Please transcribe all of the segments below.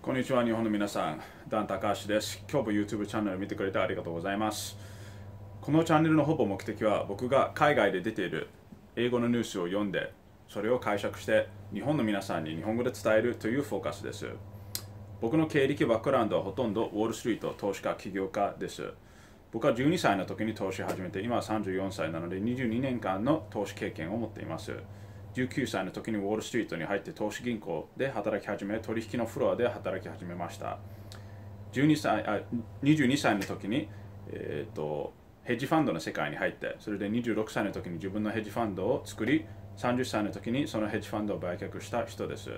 こんにちは、日本の皆さん。ダン・高橋です。今日も YouTube チャンネル見てくれてありがとうございます。このチャンネルのほぼ目的は、僕が海外で出ている英語のニュースを読んで、それを解釈して、日本の皆さんに日本語で伝えるというフォーカスです。僕の経歴バックグラウンドはほとんどウォールストリート投資家起業家です。僕は12歳の時に投資を始めて、今は34歳なので22年間の投資経験を持っています。19歳の時にウォール・ストリートに入って投資銀行で働き始め取引のフロアで働き始めました12歳あ22歳の時に、えーと、ヘッジファンドの世界に入ってそれで26歳の時に自分のヘッジファンドを作り30歳の時にそのヘッジファンドを売却した人です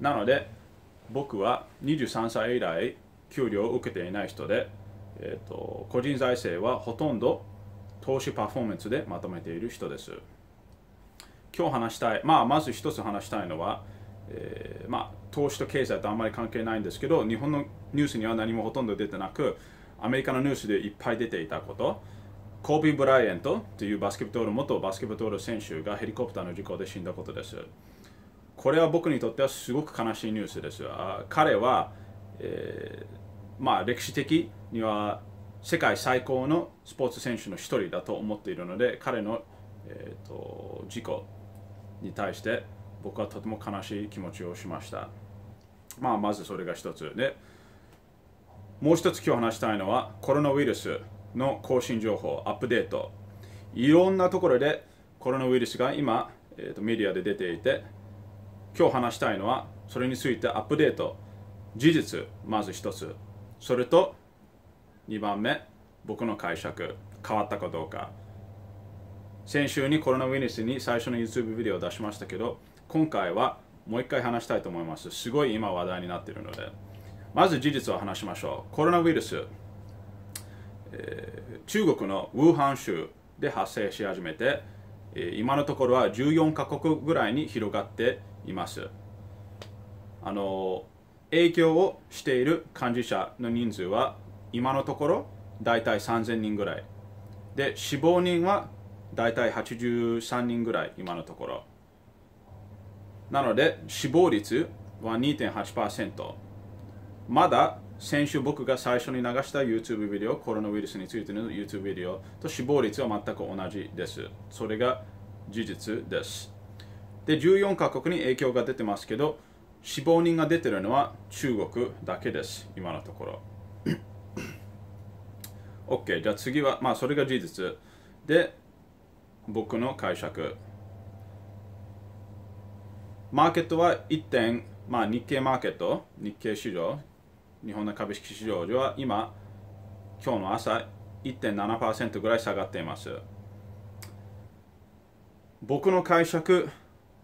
なので僕は23歳以来給料を受けていない人で、えーと個人財政はほとんど投資パフォーマンスでまとめている人です。今日話したい、まあ、まず一つ話したいのは、えー、まあ、投資と経済とあんまり関係ないんですけど日本のニュースには何もほとんど出てなくアメリカのニュースでいっぱい出ていたことコービー・ブライアントというバスケットボール元バスケットボール選手がヘリコプターの事故で死んだことですこれは僕にとってはすごく悲しいニュースですあ彼は、えー、まあ、歴史的には世界最高のスポーツ選手の1人だと思っているので彼の、えーと事故に対して僕はとても悲しい気持ちをしました。まあ、まずそれが一つ。で、もう一つ今日話したいのはコロナウイルスの更新情報、アップデート。いろんなところでコロナウイルスが今、えーと、メディアで出ていて、今日話したいのはそれについてアップデート。事実、まず一つ。それと2番目、僕の解釈、変わったかどうか。先週にコロナウイルスに最初の YouTube ビデオを出しましたけど今回はもう一回話したいと思いますすごい今話題になっているのでまず事実を話しましょうコロナウイルス、えー、中国の武漢州で発生し始めて、え今のところは14カ国ぐらいに広がっていますあの影響をしている患者者の人数は今のところ大体3000人ぐらいで死亡人は大体83人ぐらい今のところなので死亡率は2.8%まだ先週僕が最初に流した YouTube ビデオコロナウイルスについての YouTube ビデオと死亡率は全く同じですそれが事実ですで14カ国に影響が出てますけど死亡人が出てるのは中国だけです今のところ OK じゃあ次はまあそれが事実で僕の解釈マーケットは一点、まあ、日経マーケット日経市場日本の株式市場では今今日の朝1.7%ぐらい下がっています僕の解釈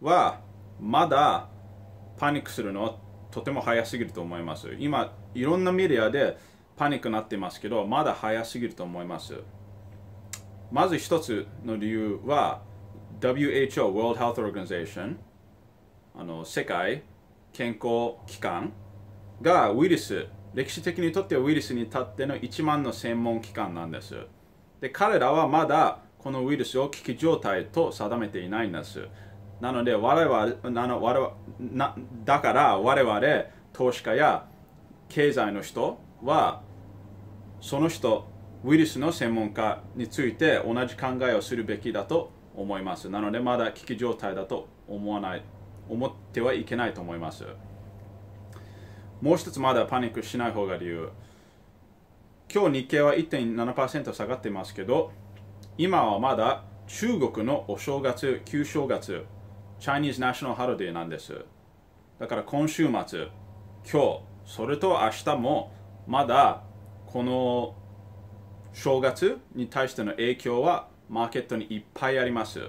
はまだパニックするのとても早すぎると思います今いろんなメディアでパニックになってますけどまだ早すぎると思いますまず一つの理由は WHO World Health Organization あの世界健康機関がウイルス歴史的にとってはウイルスに立っての1万の専門機関なんですで彼らはまだこのウイルスを危機状態と定めていないんですなので我々の我々なだから我々投資家や経済の人はその人ウイルスの専門家について同じ考えをするべきだと思います。なのでまだ危機状態だと思わない思ってはいけないと思います。もう一つまだパニックしない方が理由。今日日経は1.7%下がっていますけど、今はまだ中国のお正月、旧正月、チャイニーズナショナルハロデ l なんです。だから今週末、今日、それと明日もまだこの正月に対しての影響はマーケットにいっぱいあります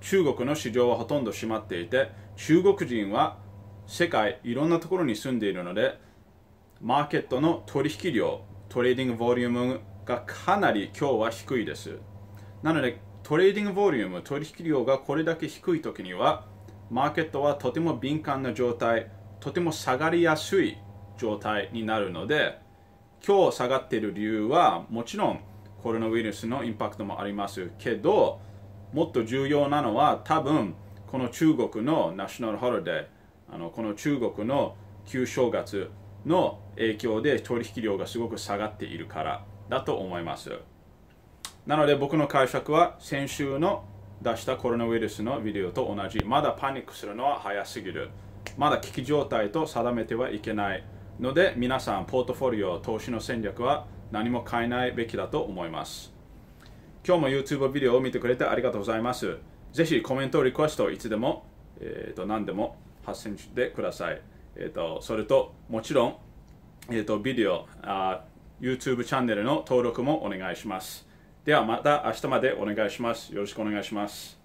中国の市場はほとんど閉まっていて中国人は世界いろんなところに住んでいるのでマーケットの取引量トレーディングボリュームがかなり今日は低いですなのでトレーディングボリューム取引量がこれだけ低い時にはマーケットはとても敏感な状態とても下がりやすい状態になるので今日下がっている理由はもちろんコロナウイルスのインパクトもありますけどもっと重要なのは多分この中国のナショナルホリデーあのこの中国の旧正月の影響で取引量がすごく下がっているからだと思いますなので僕の解釈は先週の出したコロナウイルスのビデオと同じまだパニックするのは早すぎるまだ危機状態と定めてはいけないので皆さんポートフォリオ投資の戦略は何も変えないべきだと思います今日も YouTube ビデオを見てくれてありがとうございますぜひコメントリクエストいつでも、えーと、何でも発信してください、えーと、それともちろん、えーとビデオあ YouTube チャンネルの登録もお願いしますではまた明日までお願いしますよろしくお願いします